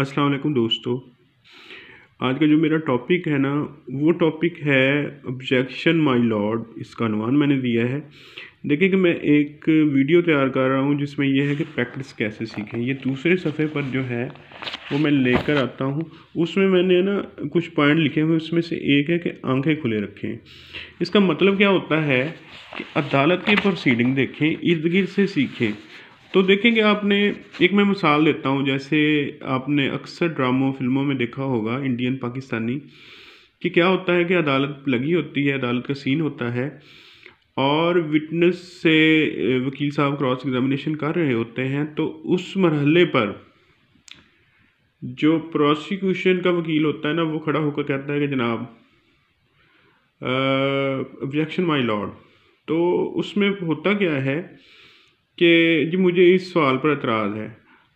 अस्सलाम वालेकुम दोस्तों आज का जो मेरा टॉपिक है ना वो टॉपिक है ऑब्जेक्शन माय लॉर्ड इसका अनुमान मैंने दिया है देखिए कि मैं एक वीडियो तैयार कर रहा हूँ जिसमें यह है कि प्रैक्टिस कैसे सीखें ये दूसरे सफ़े पर जो है वो मैं लेकर आता हूँ उसमें मैंने ना कुछ पॉइंट लिखे हुए उसमें से एक है कि आंखें खुले रखें इसका मतलब क्या होता है कि अदालत की प्रोसीडिंग देखें इर्द गिर्द से सीखें तो देखेंगे आपने एक मैं मिसाल देता हूँ जैसे आपने अक्सर ड्रामों फिल्मों में देखा होगा इंडियन पाकिस्तानी कि क्या होता है कि अदालत लगी होती है अदालत का सीन होता है और विटनेस से वकील साहब क्रॉस एग्जामिनेशन कर रहे होते हैं तो उस मरहले पर जो प्रोसिक्यूशन का वकील होता है ना वो खड़ा होकर कहता है कि जनाब ऑब्जेक्शन माय लॉर्ड तो उसमें होता क्या है कि जी मुझे इस सवाल पर एतराज़ है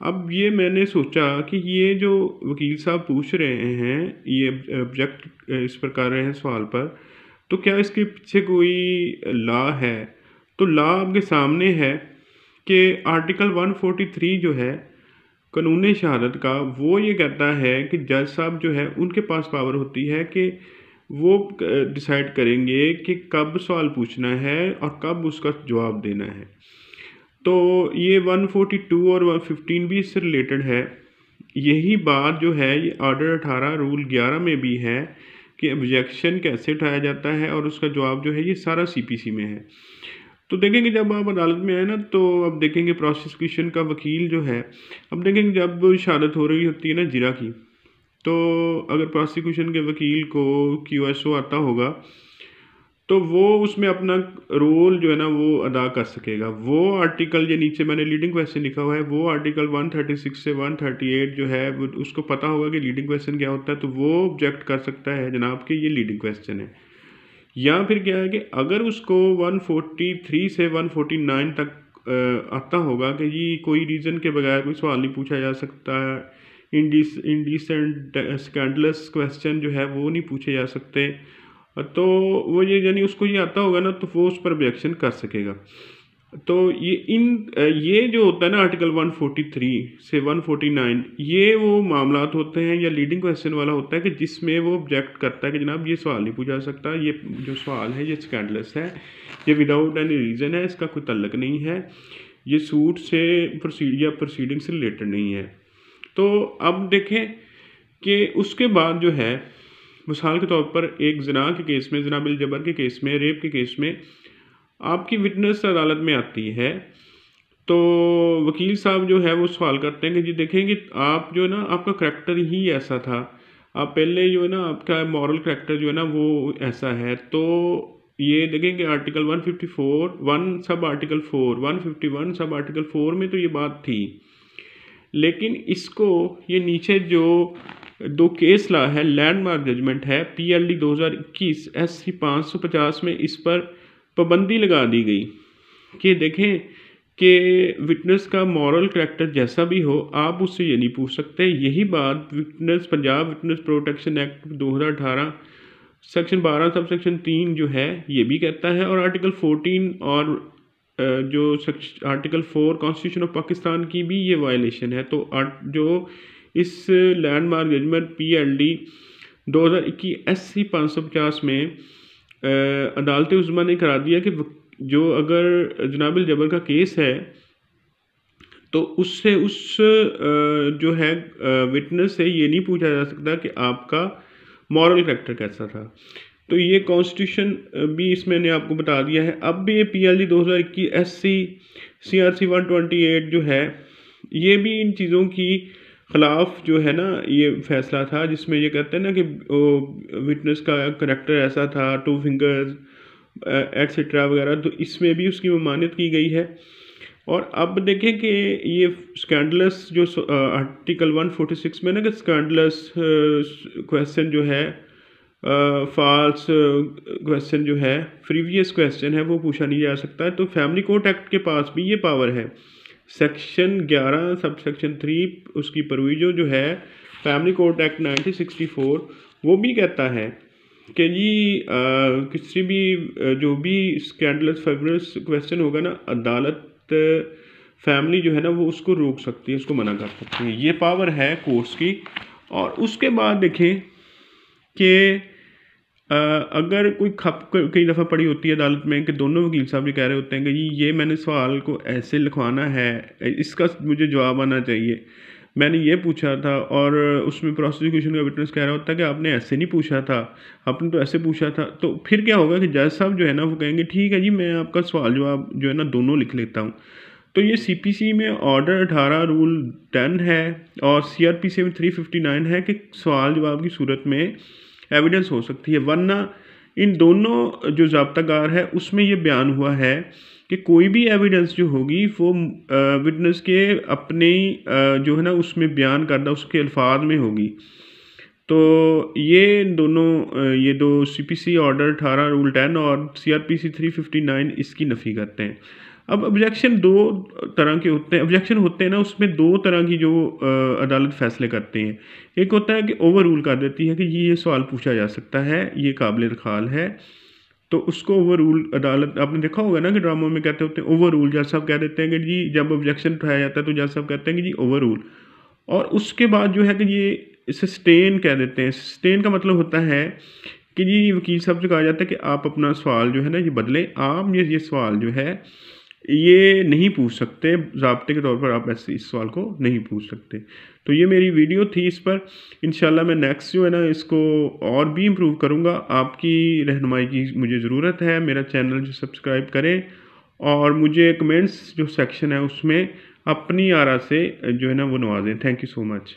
अब ये मैंने सोचा कि ये जो वकील साहब पूछ रहे हैं ये ऑब्जेक्ट इस पर कर रहे हैं सवाल पर तो क्या इसके पीछे कोई ला है तो ला आपके सामने है कि आर्टिकल 143 जो है कानून शहादत का वो ये कहता है कि जज साहब जो है उनके पास पावर होती है कि वो डिसाइड करेंगे कि कब सवाल पूछना है और कब उसका जवाब देना है तो ये 142 और 115 भी इससे रिलेटेड है यही बात जो है ये आर्डर 18 रूल 11 में भी है कि ऑब्जेक्शन कैसे उठाया जाता है और उसका जवाब जो है ये सारा सीपीसी में है तो देखेंगे जब आप अदालत में आए ना तो अब देखेंगे प्रोसिक्यूशन का वकील जो है अब देखेंगे जब शहादत हो रही होती है ना जिरा की तो अगर प्रोसिक्यूशन के वकील को क्यू आता होगा तो वो उसमें अपना रोल जो है ना वो अदा कर सकेगा वो आर्टिकल ये नीचे मैंने लीडिंग क्वेश्चन लिखा हुआ है वो आर्टिकल 136 से 138 जो है उसको पता होगा कि लीडिंग क्वेश्चन क्या होता है तो वो ऑब्जेक्ट कर सकता है जनाब कि ये लीडिंग क्वेश्चन है या फिर क्या है कि अगर उसको 143 से 149 तक आता होगा कि ये कोई रीज़न के बगैर कोई सवाल नहीं पूछा जा सकता इंडिस इंडिसेंट स्कैंडलस क्वेश्चन जो है वो नहीं पूछे जा सकते तो वो ये यानी उसको ये आता होगा ना तो वो उस पर भी एक्शन कर सकेगा तो ये इन ये जो होता है ना आर्टिकल 143 से 149 ये वो मामला होते हैं या लीडिंग क्वेश्चन वाला होता है कि जिसमें वो ऑब्जेक्ट करता है कि जनाब ये सवाल नहीं पूछा सकता ये जो सवाल है ये स्कैंडलेस है ये विदाउट एनी रीज़न है इसका कोई तल्लक नहीं है ये सूट से प्रोसीड या प्रोसीडिंग से रिलेटेड नहीं है तो अब देखें कि उसके बाद जो है मिसाल के तौर पर एक जना के केस में जनाबिल जबर के केस में रेप के केस में आपकी विटनेस अदालत में आती है तो वकील साहब जो है वो सवाल करते हैं कि जी देखें कि आप जो है ना आपका करैक्टर ही ऐसा था आप पहले जो है ना आपका मॉरल करैक्टर जो है ना वो ऐसा है तो ये देखेंगे article 154 one sub article 4 151 sub article 4 में तो ये बात थी लेकिन इसको ये नीचे जो दो केस ला है लैंडमार्क जजमेंट है पी एल डी दो हज़ार इक्कीस एस सी पाँच सौ पचास में इस पर पाबंदी लगा दी गई कि देखें कि विटनेस का मॉरल करैक्टर जैसा भी हो आप उससे ये नहीं पूछ सकते यही बात witness Punjab witness protection act दो हज़ार अठारह सेक्शन बारह सब सेक्शन तीन जो है ये भी कहता है और आर्टिकल 14 और जो article four constitution of Pakistan की भी ये वायलेशन है तो जो इस landmark judgement P L D दो हज़ार इक्कीस एस सी पाँच सौ पचास में अदालत उजमा ने करा दिया कि जो अगर जनाबिल जबर का केस है तो उससे उस जो है विटनेस से ये नहीं पूछा जा सकता कि आपका मॉरल करेक्टर कैसा था तो ये कॉन्स्टिट्यूशन भी इसमें ने आपको बता दिया है अब भी ये पी एल जी दो हज़ार इक्कीस S C C R C one twenty eight जो है ये भी इन चीज़ों की खिलाफ जो है ना ये फैसला था जिसमें ये कहते हैं ना कि विटनेस का करैक्टर ऐसा था टू फिंगर्स एट्सट्रा वगैरह तो इसमें भी उसकी ममानत की गई है और अब देखें कि ये स्कैंडलस जो आर्टिकल 146 में ना कि स्कैंडलस क्वेश्चन जो है फॉल्स क्वेश्चन जो है प्रीवियस क्वेश्चन है वो पूछा नहीं जा सकता तो फैमिली कोर्ट एक्ट के पास भी ये पावर है सेक्शन 11 सब सेक्शन थ्री उसकी प्रोविजन जो है फैमिली कोर्ट एक्ट 1964 वो भी कहता है कि जी किसी भी जो भी स्कैंडलस फेवरस क्वेश्चन होगा ना अदालत फैमिली जो है ना वो उसको रोक सकती है उसको मना कर सकती है ये पावर है कोर्ट्स की और उसके बाद देखें कि अगर कोई खप कई दफ़ा पड़ी होती है अदालत में कि दोनों वकील साहब ये कह रहे होते हैं कि जी ये मैंने सवाल को ऐसे लिखवाना है इसका मुझे जवाब आना चाहिए मैंने ये पूछा था और उसमें प्रोसिक्यूशन का विटनेस कह रहा होता है कि आपने ऐसे नहीं पूछा था आपने तो ऐसे पूछा था तो फिर क्या होगा कि जज साहब जो है ना वो कहेंगे ठीक है जी मैं आपका सवाल जवाब जो है ना दोनों लिख लेता हूँ तो ये सीपीसी में ऑर्डर अठारह रूल टेन है और सीआरपीसी में थ्री फिफ्टी नाइन है कि सवाल जवाब की सूरत में एविडेंस हो सकती है वरना इन दोनों जो गार है उसमें ये बयान हुआ है कि कोई भी एविडेंस जो होगी वो विटनेस के अपने जो है ना उसमें बयान करना उसके अल्फाज में होगी तो ये दोनों ये दो सी पी सी ऑर्डर अठारह रूल टेन और C R P C three fifty nine इसकी नफ़ी करते हैं अब ऑब्जेक्शन दो तरह के होते हैं ऑब्जेक्शन होते हैं ना उसमें दो तरह की जो अदालत फैसले करते हैं एक होता है कि ओवर रूल कर देती है कि ये ये सवाल पूछा जा सकता है ये काबिल रखाल है तो उसको ओवर रूल अदालत आपने देखा होगा ना कि ड्रामों में कहते होते हैं ओवर रूल जज साहब कह देते हैं कि जी जब ऑब्जेक्शन उठाया जाता है तो जज साहब कहते हैं कि जी ओवर रूल और उसके बाद जो है कि ये सस्टेन कह देते हैं सस्टेन का मतलब होता है कि जी वकील साहब से कहा जाता है कि आप अपना सवाल जो है ना ये बदलें आप ये ये सवाल जो है ये नहीं पूछ सकते जबते के तौर पर आप ऐसे इस सवाल को नहीं पूछ सकते तो ये मेरी वीडियो थी इस पर इन मैं नेक्स्ट जो है ना इसको और भी इम्प्रूव करूँगा आपकी रहनुमाई की मुझे ज़रूरत है मेरा चैनल जो सब्सक्राइब करें और मुझे कमेंट्स जो सेक्शन है उसमें अपनी आरा से जो है ना वो नवाजें थैंक यू सो मच